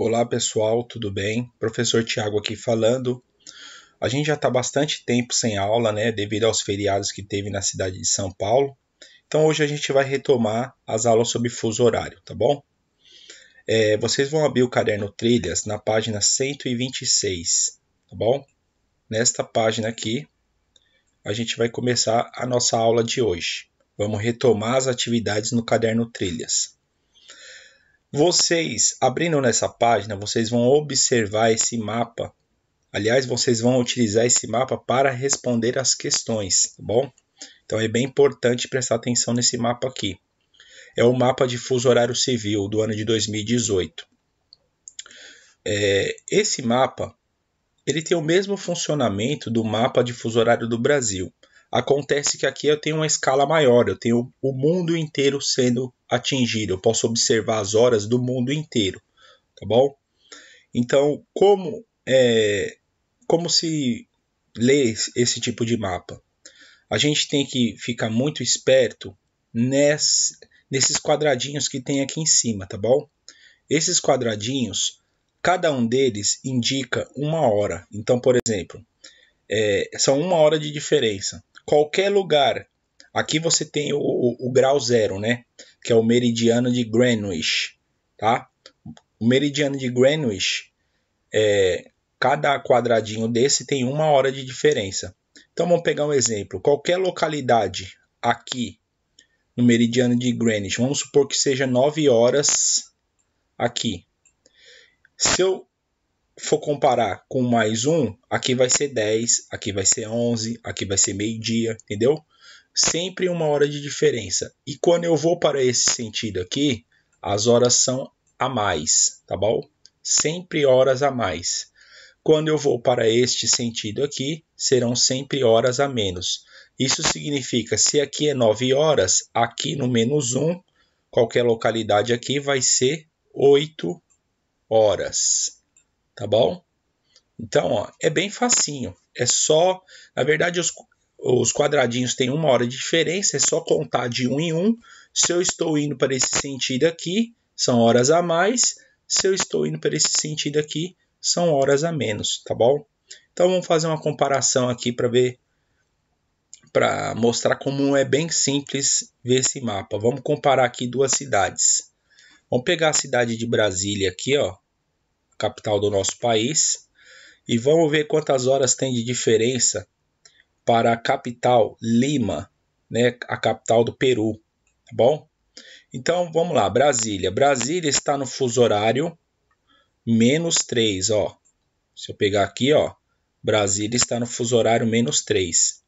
Olá pessoal, tudo bem? Professor Tiago aqui falando. A gente já está bastante tempo sem aula, né, devido aos feriados que teve na cidade de São Paulo. Então hoje a gente vai retomar as aulas sobre fuso horário, tá bom? É, vocês vão abrir o caderno Trilhas na página 126, tá bom? Nesta página aqui, a gente vai começar a nossa aula de hoje. Vamos retomar as atividades no caderno Trilhas. Vocês, abrindo nessa página, vocês vão observar esse mapa. Aliás, vocês vão utilizar esse mapa para responder as questões, tá bom? Então é bem importante prestar atenção nesse mapa aqui. É o mapa de fuso horário civil do ano de 2018. É, esse mapa ele tem o mesmo funcionamento do mapa de fuso horário do Brasil. Acontece que aqui eu tenho uma escala maior, eu tenho o mundo inteiro sendo atingido, eu posso observar as horas do mundo inteiro, tá bom? Então, como é, como se lê esse tipo de mapa? A gente tem que ficar muito esperto nesses quadradinhos que tem aqui em cima, tá bom? Esses quadradinhos, cada um deles indica uma hora. Então, por exemplo, é, são uma hora de diferença qualquer lugar. Aqui você tem o, o, o grau zero, né? Que é o meridiano de Greenwich, tá? O meridiano de Greenwich, é, cada quadradinho desse tem uma hora de diferença. Então vamos pegar um exemplo. Qualquer localidade aqui no meridiano de Greenwich, vamos supor que seja 9 horas aqui. Se eu for comparar com mais um, aqui vai ser 10, aqui vai ser 11, aqui vai ser meio-dia, entendeu? Sempre uma hora de diferença. E quando eu vou para esse sentido aqui, as horas são a mais, tá bom? Sempre horas a mais. Quando eu vou para este sentido aqui, serão sempre horas a menos. Isso significa, se aqui é 9 horas, aqui no menos 1, qualquer localidade aqui vai ser 8 horas tá bom? Então, ó, é bem facinho. É só, na verdade, os, os quadradinhos têm uma hora de diferença, é só contar de um em um. Se eu estou indo para esse sentido aqui, são horas a mais. Se eu estou indo para esse sentido aqui, são horas a menos, tá bom? Então vamos fazer uma comparação aqui para ver para mostrar como é bem simples ver esse mapa. Vamos comparar aqui duas cidades. Vamos pegar a cidade de Brasília aqui, ó capital do nosso país, e vamos ver quantas horas tem de diferença para a capital Lima, né, a capital do Peru, tá bom? Então vamos lá, Brasília. Brasília está no fuso horário menos 3, ó. Se eu pegar aqui, ó, Brasília está no fuso horário menos 3.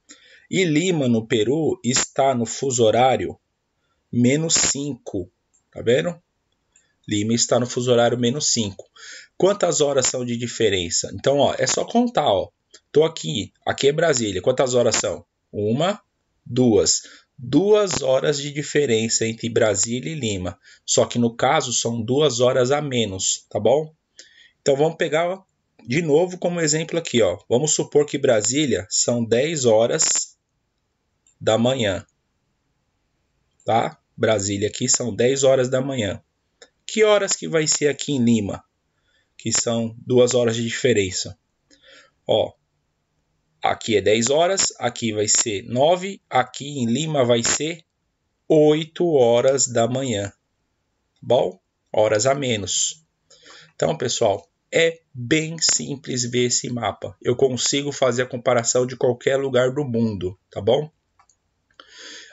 E Lima, no Peru, está no fuso horário menos 5, tá vendo? Lima está no fuso horário menos 5. Quantas horas são de diferença? Então, ó, é só contar, ó. Tô aqui, aqui é Brasília. Quantas horas são? Uma, duas. Duas horas de diferença entre Brasília e Lima. Só que no caso são duas horas a menos, tá bom? Então vamos pegar de novo como exemplo aqui, ó. Vamos supor que Brasília são 10 horas da manhã. Tá? Brasília aqui são 10 horas da manhã. Que horas que vai ser aqui em Lima? que são duas horas de diferença. Ó, aqui é 10 horas, aqui vai ser 9, aqui em Lima vai ser 8 horas da manhã. Tá bom, horas a menos. Então, pessoal, é bem simples ver esse mapa. Eu consigo fazer a comparação de qualquer lugar do mundo, tá bom?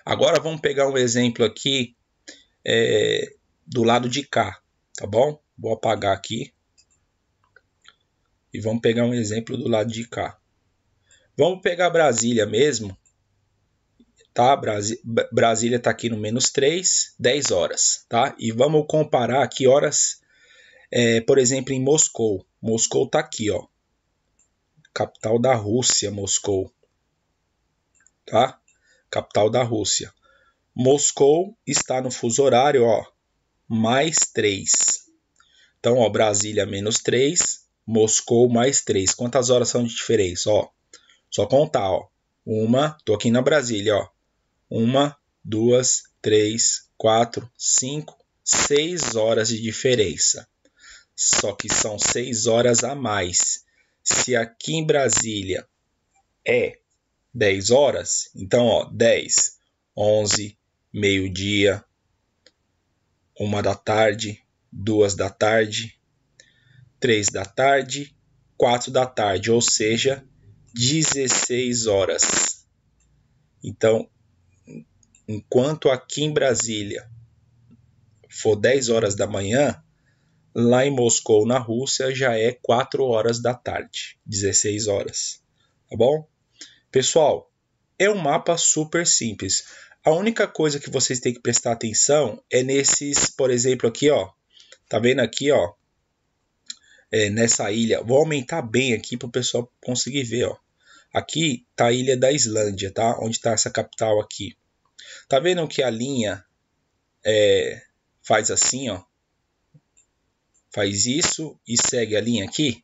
Agora vamos pegar um exemplo aqui é, do lado de cá, tá bom? Vou apagar aqui e vamos pegar um exemplo do lado de cá. Vamos pegar Brasília mesmo. Tá? Brasília está aqui no menos 3, 10 horas. Tá? E vamos comparar que horas, é, por exemplo, em Moscou. Moscou está aqui, ó. Capital da Rússia, Moscou. Tá? Capital da Rússia. Moscou está no fuso horário, ó, mais 3. Então, ó, Brasília menos 3, Moscou mais 3. Quantas horas são de diferença? Ó, só contar, ó. Uma, tô aqui na Brasília, ó. Uma, duas, três, quatro, cinco, seis horas de diferença. Só que são seis horas a mais. Se aqui em Brasília é 10 horas, então ó, 10, 11, meio-dia, uma da tarde, duas da tarde, 3 da tarde, 4 da tarde, ou seja, 16 horas. Então, enquanto aqui em Brasília for 10 horas da manhã, lá em Moscou, na Rússia, já é 4 horas da tarde, 16 horas. Tá bom? Pessoal, é um mapa super simples. A única coisa que vocês têm que prestar atenção é nesses, por exemplo, aqui, ó. Tá vendo aqui, ó? é, nessa ilha. Vou aumentar bem aqui para o pessoal conseguir ver. Ó. Aqui tá a ilha da Islândia, tá? Onde está essa capital aqui. Tá vendo que a linha é, faz assim, ó? Faz isso e segue a linha aqui.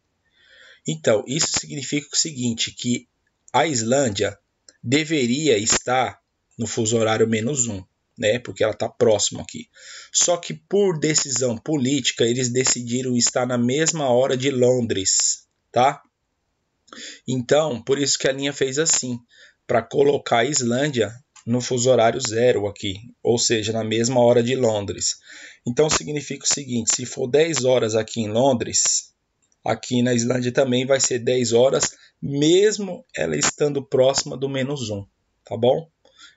Então, isso significa o seguinte, que a Islândia deveria estar no fuso horário menos um né? Porque ela está próxima aqui. Só que por decisão política eles decidiram estar na mesma hora de Londres, tá? Então, por isso que a linha fez assim, para colocar a Islândia no fuso horário zero aqui, ou seja, na mesma hora de Londres. Então significa o seguinte: se for 10 horas aqui em Londres, aqui na Islândia também vai ser 10 horas, mesmo ela estando próxima do menos 1, tá bom?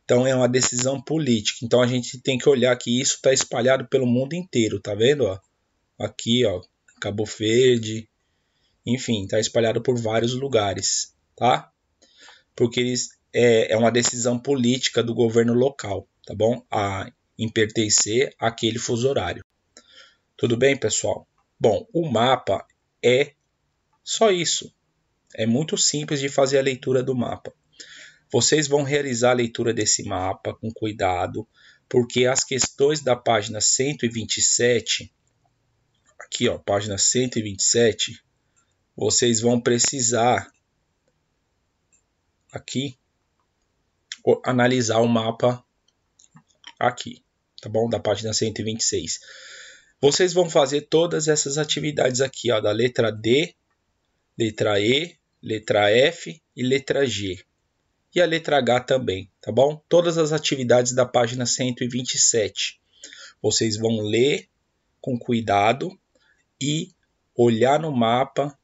Então é uma decisão política. Então a gente tem que olhar que isso está espalhado pelo mundo inteiro, tá vendo? Ó? Aqui, ó, Cabo Verde, enfim, está espalhado por vários lugares, tá? Porque eles, é, é uma decisão política do governo local, tá bom? A em pertencer àquele fuso horário. Tudo bem, pessoal? Bom, o mapa é só isso. É muito simples de fazer a leitura do mapa. Vocês vão realizar a leitura desse mapa com cuidado, porque as questões da página 127, aqui ó, página 127, vocês vão precisar aqui analisar o mapa aqui, tá bom? Da página 126. Vocês vão fazer todas essas atividades aqui, ó, da letra D, letra E, letra F e letra G e a letra H também, tá bom? Todas as atividades da página 127. Vocês vão ler com cuidado e olhar no mapa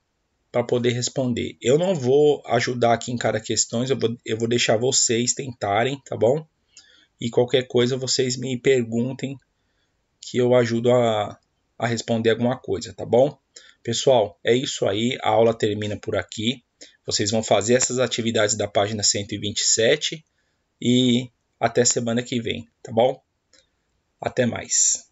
para poder responder. Eu não vou ajudar aqui em cada questões, eu vou, eu vou deixar vocês tentarem, tá bom? E qualquer coisa vocês me perguntem que eu ajudo a, a responder alguma coisa, tá bom? Pessoal, é isso aí, a aula termina por aqui. Vocês vão fazer essas atividades da página 127 e até semana que vem, tá bom? Até mais.